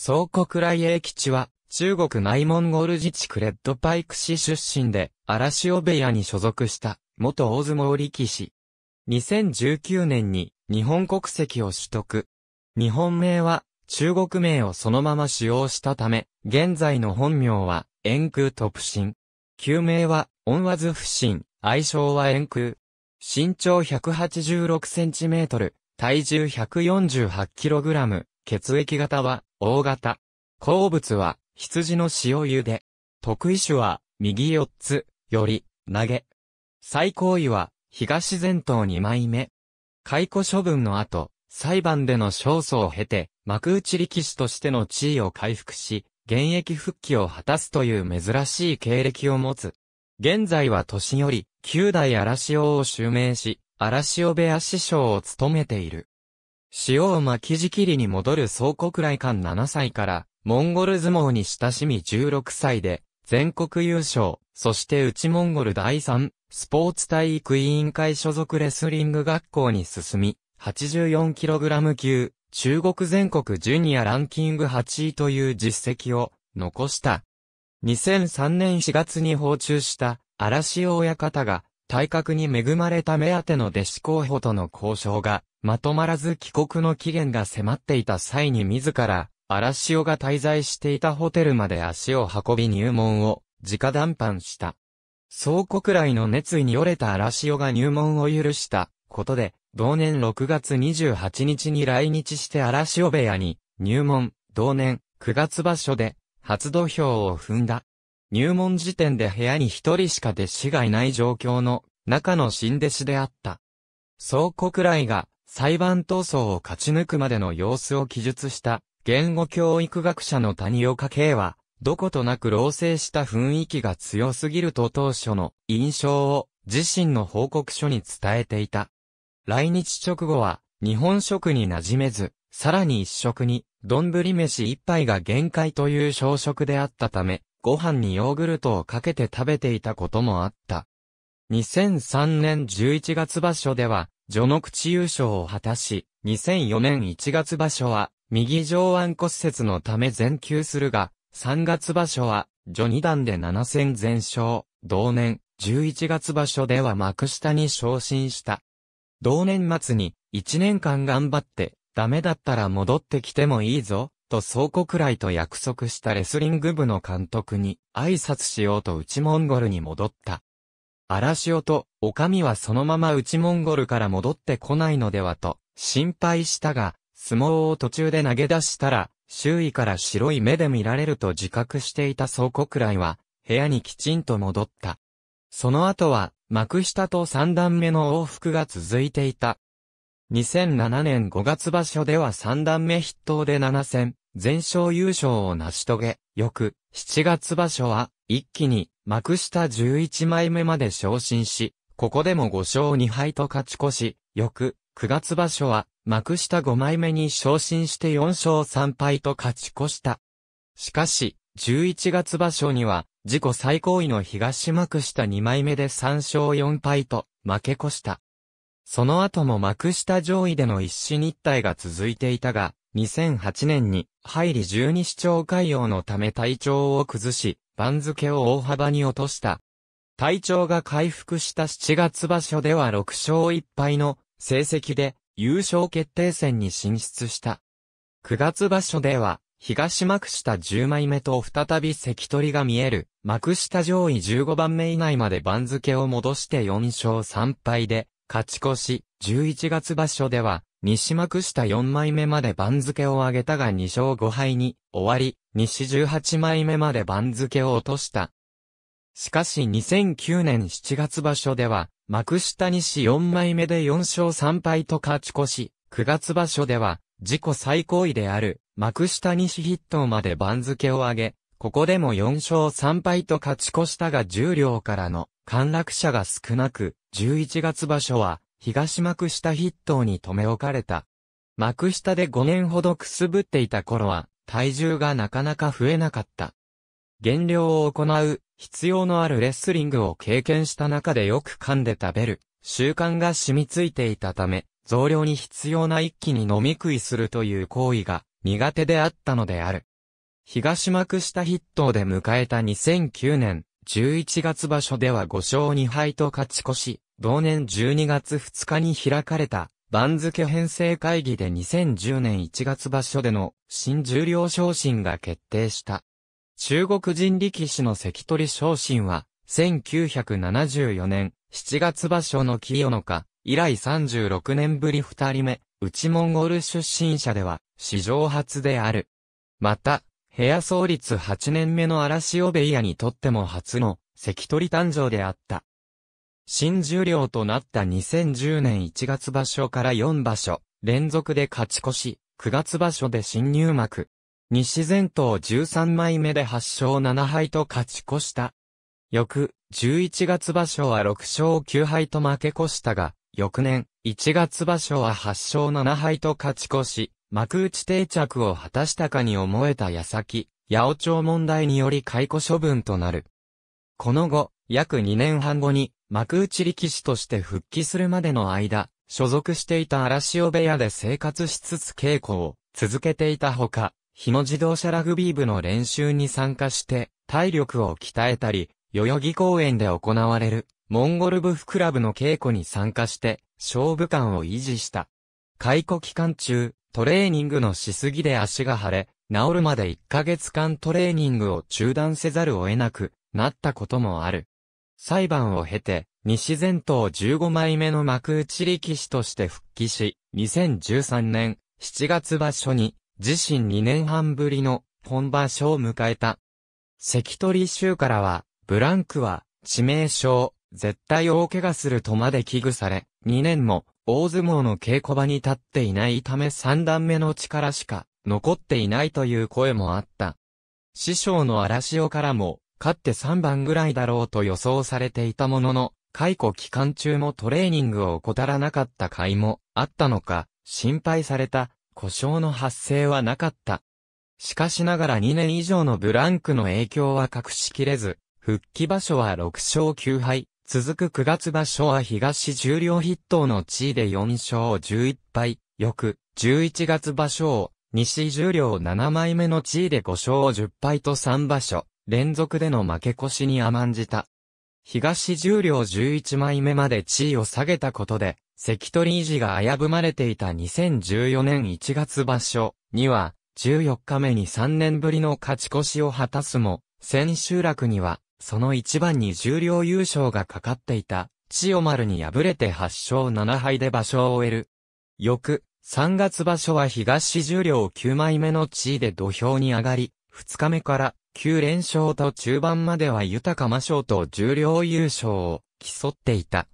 総国来英吉は、中国内モンゴル自治区レッドパイク市出身で、荒汐部屋に所属した、元大相撲力士。2019年に、日本国籍を取得。日本名は、中国名をそのまま使用したため、現在の本名は、円空プシン。旧名は、恩和図不審、愛称は円空。身長186センチメートル、体重148キログラム、血液型は、大型。好物は、羊の塩茹で。得意種は、右四つ、より、投げ。最高位は、東前頭二枚目。解雇処分の後、裁判での勝訴を経て、幕内力士としての地位を回復し、現役復帰を果たすという珍しい経歴を持つ。現在は年より、九代荒潮を襲名し、荒潮部屋師匠を務めている。塩馬木じきりに戻る総国来館7歳から、モンゴル相撲に親しみ16歳で、全国優勝、そして内モンゴル第3、スポーツ体育委員会所属レスリング学校に進み、84kg 級、中国全国ジュニアランキング8位という実績を残した。2003年4月に訪中した嵐親方が体格に恵まれた目当ての弟子候補との交渉がまとまらず帰国の期限が迫っていた際に自ら、荒潮が滞在していたホテルまで足を運び入門を、直談判した。総国来の熱意に折れた荒潮が入門を許したことで、同年6月28日に来日して荒潮部屋に入門、同年9月場所で初土俵を踏んだ。入門時点で部屋に一人しか弟子がいない状況の中の新弟子であった。総国来が裁判闘争を勝ち抜くまでの様子を記述した言語教育学者の谷岡圭は、どことなく老成した雰囲気が強すぎると当初の印象を自身の報告書に伝えていた。来日直後は日本食に馴染めず、さらに一食に丼飯一杯が限界という小食であったため、ご飯にヨーグルトをかけて食べていたこともあった。2003年11月場所では、序の口優勝を果たし、2004年1月場所は、右上腕骨折のため全休するが、3月場所は、序二段で7戦全勝、同年、11月場所では幕下に昇進した。同年末に、1年間頑張って、ダメだったら戻ってきてもいいぞ、と倉庫くらいと約束したレスリング部の監督に挨拶しようと内モンゴルに戻った。荒潮と、お上はそのまま内モンゴルから戻ってこないのではと、心配したが、相撲を途中で投げ出したら、周囲から白い目で見られると自覚していた倉庫くらいは、部屋にきちんと戻った。その後は、幕下と三段目の往復が続いていた。2007年5月場所では三段目筆頭で7戦、全勝優勝を成し遂げ、翌、7月場所は、一気に幕下11枚目まで昇進し、ここでも5勝2敗と勝ち越し、翌9月場所は幕下5枚目に昇進して4勝3敗と勝ち越した。しかし、11月場所には自己最高位の東幕下2枚目で3勝4敗と負け越した。その後も幕下上位での一死日体が続いていたが、2008年に、入り十二市長海洋のため体調を崩し、番付を大幅に落とした。体調が回復した7月場所では6勝1敗の成績で優勝決定戦に進出した。9月場所では東幕下10枚目と再び関取が見える幕下上位15番目以内まで番付を戻して4勝3敗で勝ち越し11月場所では西幕下4枚目まで番付を上げたが2勝5敗に終わり、西18枚目まで番付を落とした。しかし2009年7月場所では、幕下西4枚目で4勝3敗と勝ち越し、9月場所では、自己最高位である、幕下西筆頭まで番付を上げ、ここでも4勝3敗と勝ち越したが十両からの陥落者が少なく、11月場所は東幕下筆頭に留め置かれた。幕下で5年ほどくすぶっていた頃は、体重がなかなか増えなかった。減量を行う、必要のあるレスリングを経験した中でよく噛んで食べる、習慣が染みついていたため、増量に必要な一気に飲み食いするという行為が苦手であったのである。東幕下筆頭で迎えた2009年、11月場所では5勝2敗と勝ち越し、同年12月2日に開かれた、番付編成会議で2010年1月場所での新十両昇進が決定した。中国人力士の関取昇進は、1974年7月場所の清野家以来36年ぶり2人目、内モンゴル出身者では、史上初である。また、部屋創立8年目のオベ部屋にとっても初の関取誕生であった。新十両となった2010年1月場所から4場所、連続で勝ち越し、9月場所で新入幕。西前頭13枚目で8勝7敗と勝ち越した。翌、11月場所は6勝9敗と負け越したが、翌年、1月場所は8勝7敗と勝ち越し、幕内定着を果たしたかに思えた矢先、八尾町問題により解雇処分となる。この後、約2年半後に、幕内力士として復帰するまでの間、所属していた荒潮部屋で生活しつつ稽古を続けていたほか、日野自動車ラグビー部の練習に参加して、体力を鍛えたり、代々木公園で行われる、モンゴル部フクラブの稽古に参加して、勝負感を維持した。解雇期間中、トレーニングのしすぎで足が腫れ、治るまで1ヶ月間トレーニングを中断せざるを得なくなったこともある。裁判を経て、西前頭15枚目の幕内力士として復帰し、2013年7月場所に、自身2年半ぶりの本場所を迎えた。関取衆からは、ブランクは、致命傷、絶対大怪我するとまで危惧され、2年も大相撲の稽古場に立っていないため3段目の力しか残っていないという声もあった。師匠の荒潮からも、勝って3番ぐらいだろうと予想されていたものの、解雇期間中もトレーニングを怠らなかった甲斐もあったのか、心配された故障の発生はなかった。しかしながら2年以上のブランクの影響は隠しきれず、復帰場所は6勝9敗、続く9月場所は東重量筆頭の地位で4勝11敗、翌11月場所を西重量7枚目の地位で5勝10敗と3場所、連続での負け越しに甘んじた。東重量11枚目まで地位を下げたことで、関取維持が危ぶまれていた2014年1月場所には、14日目に3年ぶりの勝ち越しを果たすも、千秋楽には、その一番に重量優勝がかかっていた、千代丸に敗れて8勝7敗で場所を終える。翌、3月場所は東重量9枚目の地位で土俵に上がり、2日目から9連勝と中盤までは豊か魔性と重量優勝を競っていた。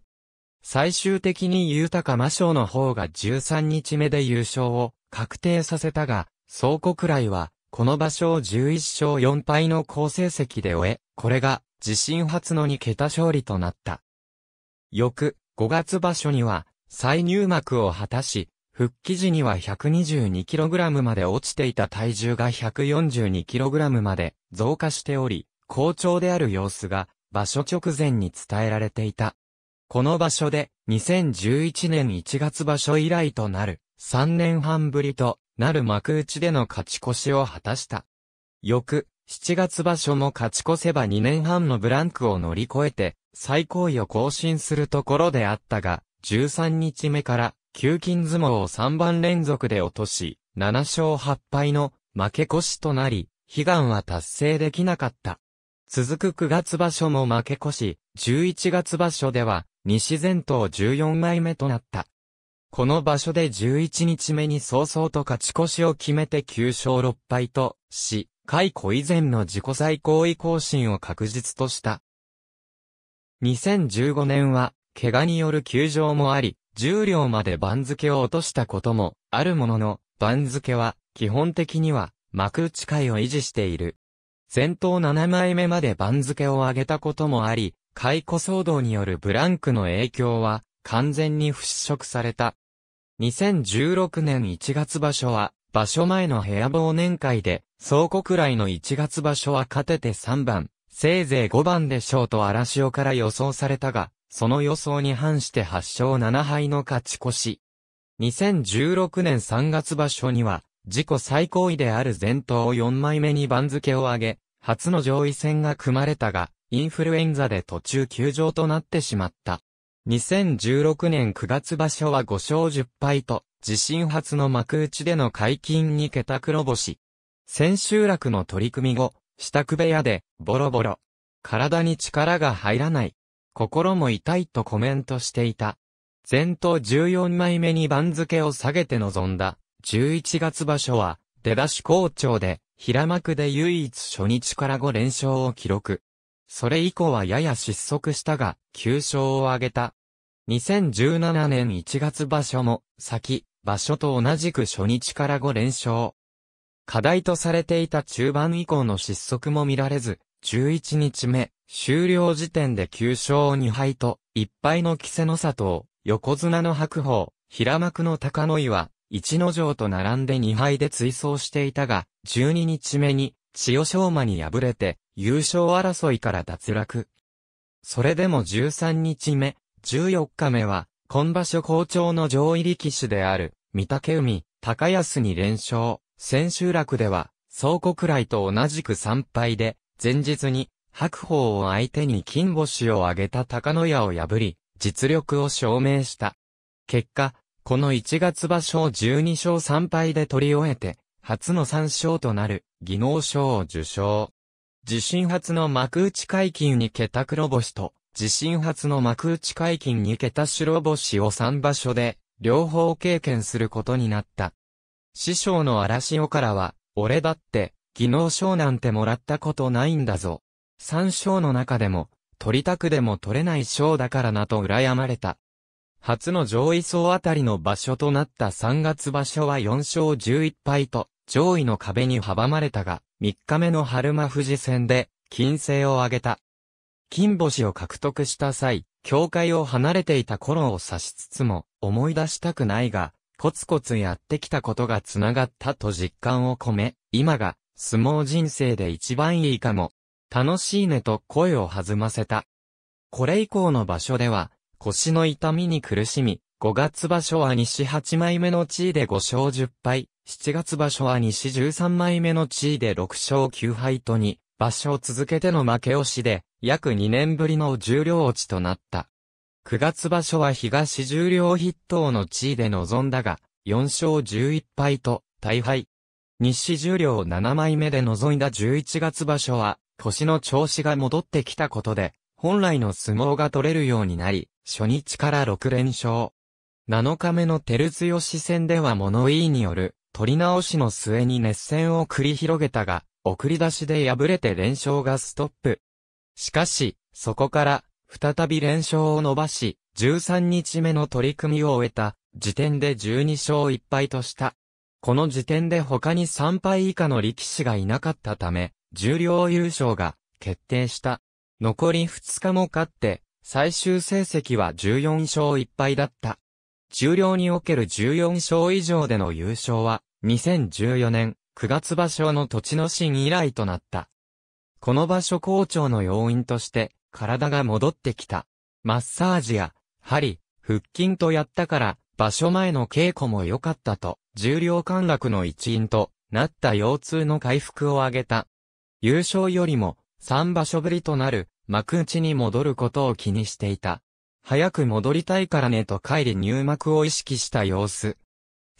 最終的に豊か魔性の方が13日目で優勝を確定させたが、倉庫くらいは、この場所を11勝4敗の好成績で終え、これが自身初の2桁勝利となった。翌5月場所には再入幕を果たし、復帰時には 122kg まで落ちていた体重が 142kg まで増加しており、好調である様子が場所直前に伝えられていた。この場所で2011年1月場所以来となる3年半ぶりとなる幕内での勝ち越しを果たした。翌7月場所も勝ち越せば2年半のブランクを乗り越えて、最高位を更新するところであったが、13日目から、旧金相撲を3番連続で落とし、7勝8敗の負け越しとなり、悲願は達成できなかった。続く9月場所も負け越し、11月場所では、西前頭14枚目となった。この場所で11日目に早々と勝ち越しを決めて9勝6敗と、し、解雇以前の自己最高位更新を確実とした。2015年は、怪我による休場もあり、重量まで番付を落としたこともあるものの、番付は基本的には幕内会を維持している。先頭7枚目まで番付を上げたこともあり、解雇騒動によるブランクの影響は完全に払拭された。2016年1月場所は場所前の部屋忘年会で、く国来の1月場所は勝てて3番、せいぜい5番でしょうと荒潮から予想されたが、その予想に反して8勝7敗の勝ち越し。2016年3月場所には、自己最高位である前頭を4枚目に番付を上げ、初の上位戦が組まれたが、インフルエンザで途中休場となってしまった。2016年9月場所は5勝10敗と、地震発の幕内での解禁に桁黒星。千秋楽の取り組み後、支度部屋で、ボロボロ。体に力が入らない。心も痛いとコメントしていた。前頭14枚目に番付を下げて臨んだ、11月場所は、出だし好調で、平幕で唯一初日から5連勝を記録。それ以降はやや失速したが、9勝を挙げた。2017年1月場所も、先、場所と同じく初日から5連勝。課題とされていた中盤以降の失速も見られず、11日目、終了時点で9勝2敗と、1敗の稀勢の里、横綱の白鵬、平幕の高野岩、一の城と並んで2敗で追走していたが、12日目に、千代翔馬に敗れて、優勝争いから脱落。それでも13日目、14日目は、今場所好調の上位力士である、御嶽海、高安に連勝、千秋楽では、総国来と同じく3敗で、前日に、白鵬を相手に金星を挙げた高野屋を破り、実力を証明した。結果、この1月場所を12勝3敗で取り終えて、初の3勝となる、技能賞を受賞。自身初の幕内解禁に桁黒星と、地震発の幕内解禁に桁白星を3場所で、両方経験することになった。師匠の嵐尾からは、俺だって、技能賞なんてもらったことないんだぞ。三賞の中でも、取りたくでも取れない賞だからなと羨まれた。初の上位層あたりの場所となった3月場所は4勝11敗と、上位の壁に阻まれたが、3日目の春間富士戦で、金星を挙げた。金星を獲得した際、教会を離れていた頃を指しつつも、思い出したくないが、コツコツやってきたことが繋がったと実感を込め、今が、相撲人生で一番いいかも。楽しいねと声を弾ませた。これ以降の場所では、腰の痛みに苦しみ、5月場所は西8枚目の地位で5勝10敗、7月場所は西13枚目の地位で6勝9敗とに、場所を続けての負け押しで、約2年ぶりの重量落ちとなった。9月場所は東重量筆頭の地位で臨んだが、4勝11敗と大敗。西重量7枚目で臨んだ11月場所は、腰の調子が戻ってきたことで、本来の相撲が取れるようになり、初日から6連勝。7日目の照強戦では物言いによる、取り直しの末に熱戦を繰り広げたが、送り出しで敗れて連勝がストップ。しかし、そこから、再び連勝を伸ばし、13日目の取り組みを終えた、時点で12勝1敗とした。この時点で他に3敗以下の力士がいなかったため、重量優勝が決定した。残り2日も勝って、最終成績は14勝1敗だった。重量における14勝以上での優勝は、2014年9月場所の土地の新以来となった。この場所好調の要因として、体が戻ってきた。マッサージや、針、腹筋とやったから、場所前の稽古も良かったと、重量陥落の一因となった腰痛の回復を挙げた。優勝よりも、3場所ぶりとなる、幕内に戻ることを気にしていた。早く戻りたいからねと帰り入幕を意識した様子。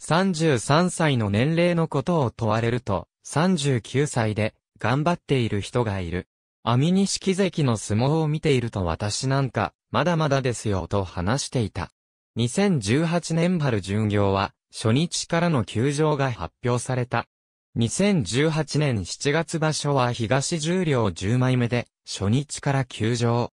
33歳の年齢のことを問われると、39歳で頑張っている人がいる。網錦関の相撲を見ていると私なんか、まだまだですよと話していた。2018年春巡業は、初日からの休場が発表された。2018年7月場所は東十両10枚目で、初日から休場。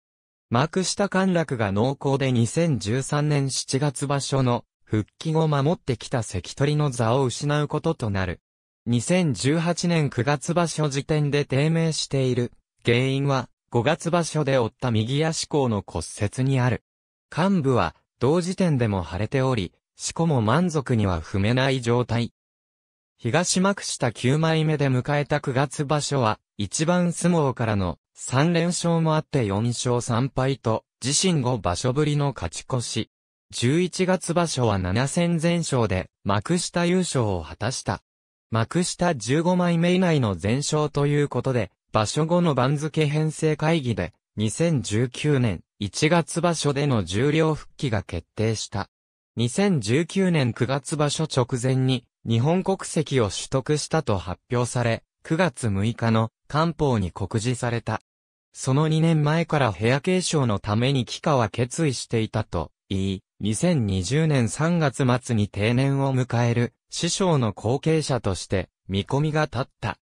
幕下陥落が濃厚で2013年7月場所の、復帰後守ってきた関取の座を失うこととなる。2018年9月場所時点で低迷している。原因は、5月場所で負った右足甲の骨折にある。幹部は、同時点でも腫れており、しこも満足には踏めない状態。東幕下9枚目で迎えた9月場所は、一番相撲からの3連勝もあって4勝3敗と、自身5場所ぶりの勝ち越し。11月場所は7戦全勝で、幕下優勝を果たした。幕下15枚目以内の全勝ということで、場所後の番付編成会議で、2019年1月場所での重量復帰が決定した。2019年9月場所直前に日本国籍を取得したと発表され、9月6日の官報に告示された。その2年前から部屋継承のために帰化は決意していたと言い、2020年3月末に定年を迎える、師匠の後継者として、見込みが立った。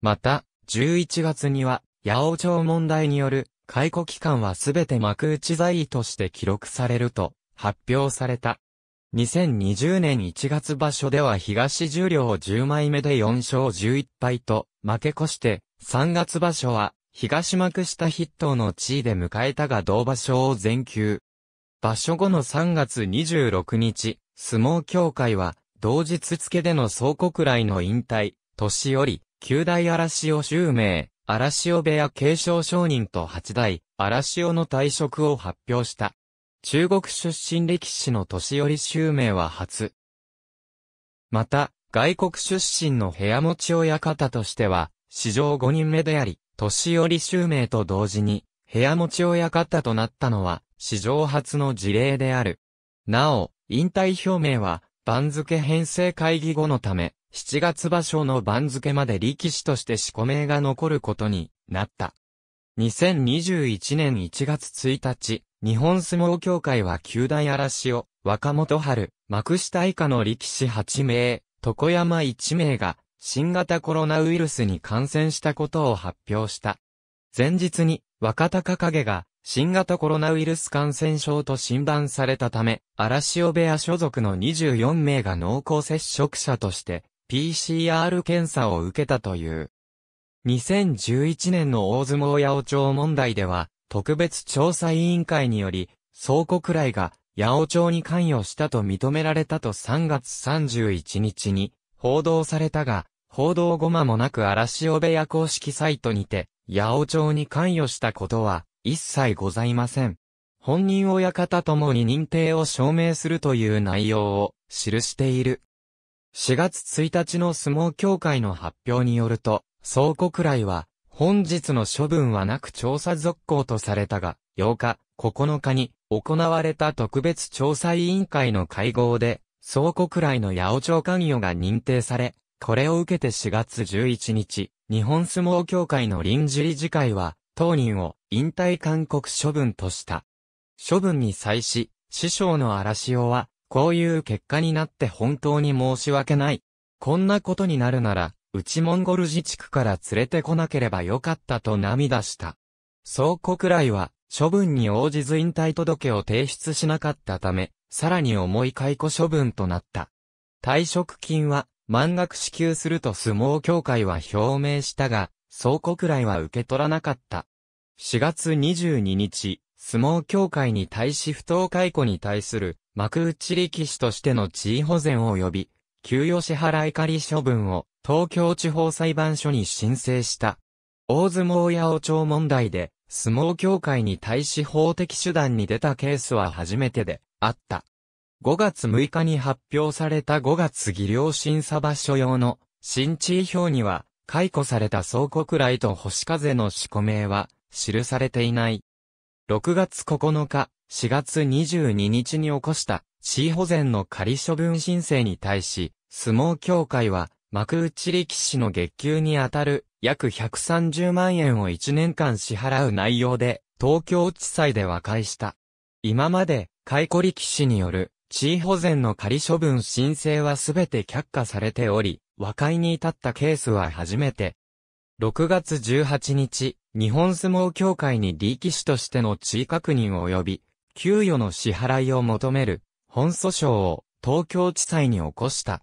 また、11月には、八王朝問題による、解雇期間はすべて幕内在位として記録されると、発表された。2020年1月場所では東十両10枚目で4勝11敗と、負け越して、3月場所は、東幕下筆頭の地位で迎えたが同場所を全球、場所後の3月26日、相撲協会は、同日付での総国来の引退、年寄り、九代荒潮襲名、荒潮部屋継承商人と八代、荒潮の退職を発表した。中国出身力士の年寄り襲名は初。また、外国出身の部屋持ち親方としては、史上5人目であり、年寄り襲名と同時に、部屋持ち親方となったのは、史上初の事例である。なお、引退表明は、番付編成会議後のため、7月場所の番付まで力士として四個名が残ることになった。2021年1月1日、日本相撲協会は九大嵐を、若元春、幕下以下の力士8名、床山1名が、新型コロナウイルスに感染したことを発表した。前日に、若隆景が、新型コロナウイルス感染症と診断されたため、荒汐部屋所属の24名が濃厚接触者として、PCR 検査を受けたという。2011年の大相撲八百長問題では、特別調査委員会により、倉庫くらいが八百長に関与したと認められたと3月31日に報道されたが、報道後間もなく荒汐部屋公式サイトにて、八百長に関与したことは一切ございません。本人親方ともに認定を証明するという内容を記している。4月1日の相撲協会の発表によると、総国来は、本日の処分はなく調査続行とされたが、8日、9日に行われた特別調査委員会の会合で、総国来の八尾町関与が認定され、これを受けて4月11日、日本相撲協会の臨時理事会は、当人を引退勧告処分とした。処分に際し、師匠の荒潮は、こういう結果になって本当に申し訳ない。こんなことになるなら、内モンゴル自治区から連れてこなければよかったと涙した。く国来は、処分に応じず引退届を提出しなかったため、さらに重い解雇処分となった。退職金は、満額支給すると相撲協会は表明したが、倉庫くらいは受け取らなかった。4月22日、相撲協会に対し不当解雇に対する幕内力士としての地位保全及び、給与支払い仮処分を東京地方裁判所に申請した。大相撲八王朝問題で、相撲協会に対し法的手段に出たケースは初めてであった。5月6日に発表された5月技量審査場所用の新地位表には、解雇された倉庫くらいと星風の仕込名は、記されていない。6月9日、4月22日に起こした、位保全の仮処分申請に対し、相撲協会は、幕内力士の月給にあたる約130万円を1年間支払う内容で、東京地裁で和解した。今まで、解雇力士による、地位保全の仮処分申請はすべて却下されており、和解に至ったケースは初めて。6月18日、日本相撲協会に益士としての地位確認及び、給与の支払いを求める、本訴訟を東京地裁に起こした。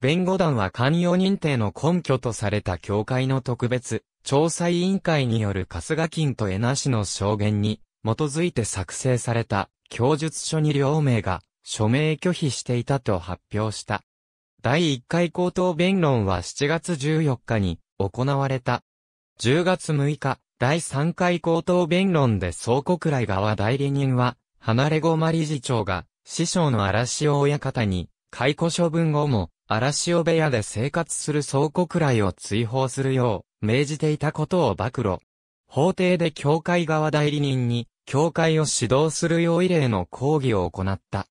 弁護団は関与認定の根拠とされた協会の特別、調査委員会による春日金と江名氏の証言に、基づいて作成された供述書に両名が署名拒否していたと発表した。第1回口頭弁論は7月14日に行われた。10月6日、第3回口頭弁論で総国来側代理人は、離れ駒理事長が、師匠の荒汐親方に、解雇処分後も、荒汐部屋で生活する総国来を追放するよう、命じていたことを暴露。法廷で教会側代理人に、教会を指導するよう異例の抗議を行った。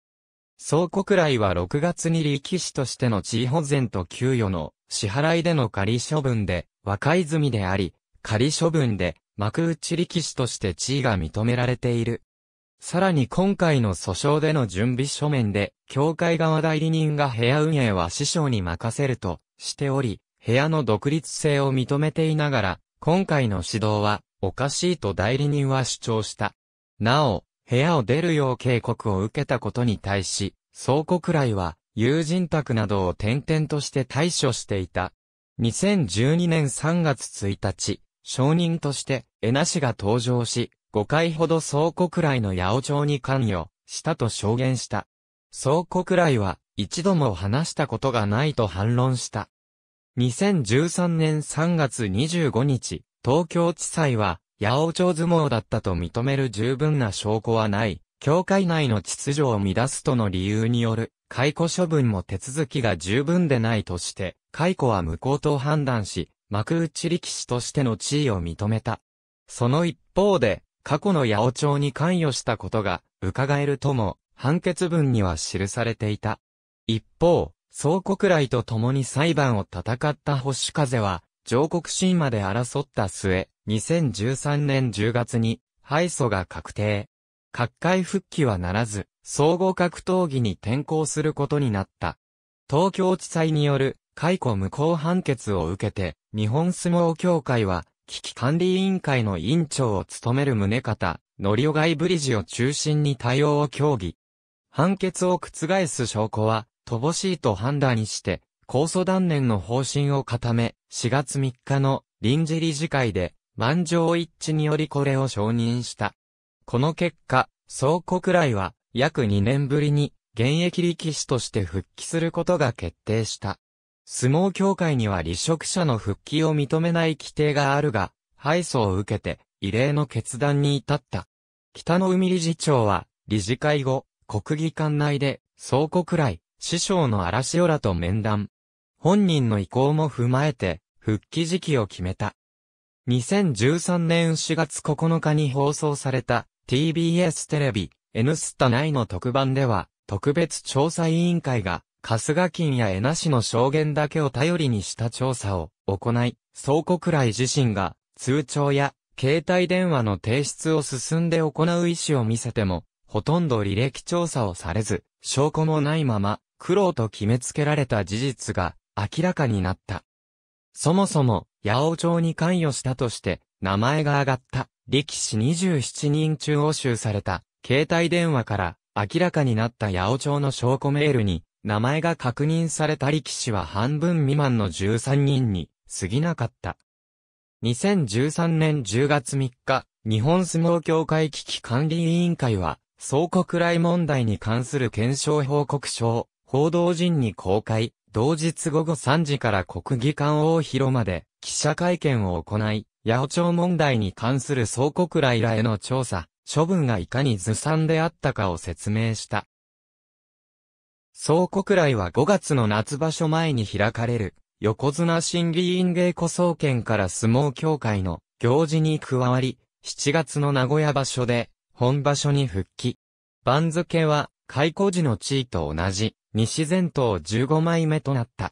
総国来は6月に力士としての地位保全と給与の支払いでの仮処分で若みであり、仮処分で幕内力士として地位が認められている。さらに今回の訴訟での準備書面で、協会側代理人が部屋運営は師匠に任せるとしており、部屋の独立性を認めていながら、今回の指導はおかしいと代理人は主張した。なお、部屋を出るよう警告を受けたことに対し、倉庫くらいは、友人宅などを転々として対処していた。2012年3月1日、証人として、江名氏が登場し、5回ほど倉庫くらいの八百町に関与したと証言した。倉庫くらいは、一度も話したことがないと反論した。2013年3月25日、東京地裁は、八王朝相撲だったと認める十分な証拠はない。協会内の秩序を乱すとの理由による解雇処分も手続きが十分でないとして、解雇は無効と判断し、幕内力士としての地位を認めた。その一方で、過去の八王朝に関与したことが、伺えるとも、判決文には記されていた。一方、総国来と共に裁判を戦った星風は、上告審まで争った末、2013年10月に敗訴が確定。各界復帰はならず、総合格闘技に転向することになった。東京地裁による解雇無効判決を受けて、日本相撲協会は、危機管理委員会の委員長を務める宗方、のりおがいブリジを中心に対応を協議。判決を覆す証拠は、乏しいと判断して、高祖断念の方針を固め、4月3日の臨時理事会で、満場一致によりこれを承認した。この結果、総国来は約2年ぶりに現役力士として復帰することが決定した。相撲協会には離職者の復帰を認めない規定があるが、敗訴を受けて異例の決断に至った。北の海理事長は、理事会後、国技館内で、総国来、師匠の嵐浦と面談。本人の意向も踏まえて、復帰時期を決めた。2013年4月9日に放送された TBS テレビ N スタ内の特番では特別調査委員会が春日金や江那氏の証言だけを頼りにした調査を行い、倉庫くらい自身が通帳や携帯電話の提出を進んで行う意思を見せても、ほとんど履歴調査をされず、証拠もないまま、苦労と決めつけられた事実が明らかになった。そもそも、八王朝に関与したとして、名前が挙がった、力士27人中押収された、携帯電話から、明らかになった八王朝の証拠メールに、名前が確認された力士は半分未満の13人に、過ぎなかった。2013年10月3日、日本相撲協会危機管理委員会は、総国来問題に関する検証報告書を、報道陣に公開、同日午後3時から国技館大広間で記者会見を行い、八百長問題に関する総国来らへの調査、処分がいかにずさんであったかを説明した。総国来は5月の夏場所前に開かれる、横綱審議員芸古総研から相撲協会の行事に加わり、7月の名古屋場所で、本場所に復帰。番付は、開古時の地位と同じ。西全島15枚目となった。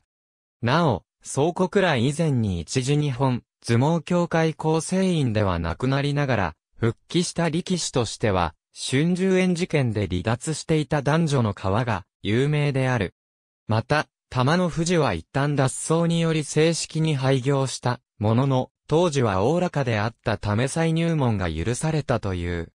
なお、倉庫くらい以前に一時日本、相撲協会構成員ではなくなりながら、復帰した力士としては、春秋園事件で離脱していた男女の川が有名である。また、玉の富士は一旦脱走により正式に廃業したものの、当時は大らかであったため再入門が許されたという。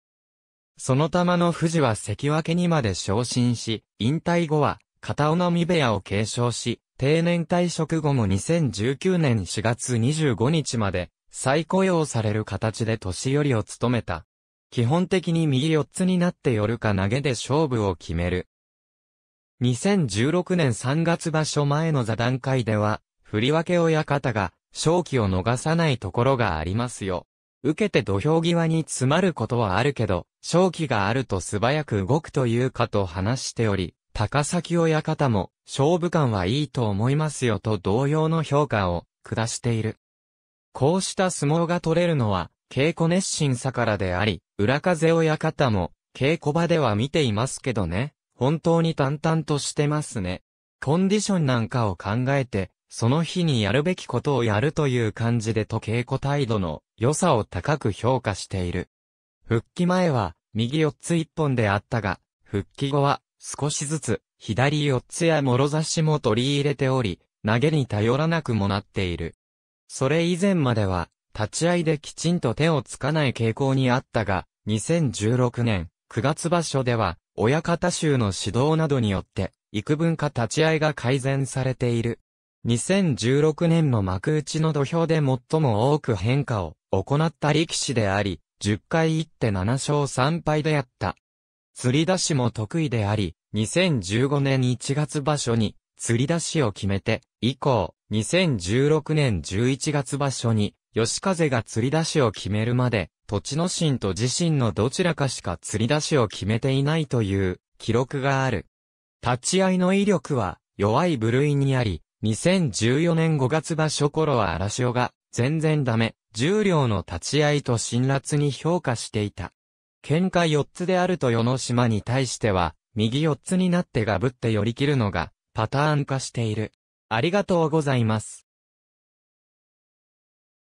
その玉の富士は関脇にまで昇進し、引退後は片尾のみ部屋を継承し、定年退職後も2019年4月25日まで、再雇用される形で年寄りを務めた。基本的に右四つになって寄るか投げで勝負を決める。2016年3月場所前の座談会では、振り分け親方が、勝機を逃さないところがありますよ。受けて土俵際に詰まることはあるけど、勝機があると素早く動くというかと話しており、高崎親方も、勝負感はいいと思いますよと同様の評価を下している。こうした相撲が取れるのは、稽古熱心さからであり、裏風親方も、稽古場では見ていますけどね、本当に淡々としてますね。コンディションなんかを考えて、その日にやるべきことをやるという感じでと稽古態度の良さを高く評価している。復帰前は、右4つ1本であったが、復帰後は、少しずつ、左四つや諸差しも取り入れており、投げに頼らなくもなっている。それ以前までは、立ち合いできちんと手をつかない傾向にあったが、2016年9月場所では、親方衆の指導などによって、幾分か立ち合いが改善されている。2016年の幕内の土俵で最も多く変化を行った力士であり、10回一手七7勝3敗であった。釣り出しも得意であり、2015年1月場所に、釣り出しを決めて、以降、2016年11月場所に、吉風が釣り出しを決めるまで、土地の神と自身のどちらかしか釣り出しを決めていないという記録がある。立ち合いの威力は弱い部類にあり、2014年5月場所頃は荒潮が全然ダメ、重量の立ち合いと辛辣に評価していた。喧嘩4つであると世の島に対しては、右4つになってガブって寄り切るのが、パターン化している。ありがとうございます。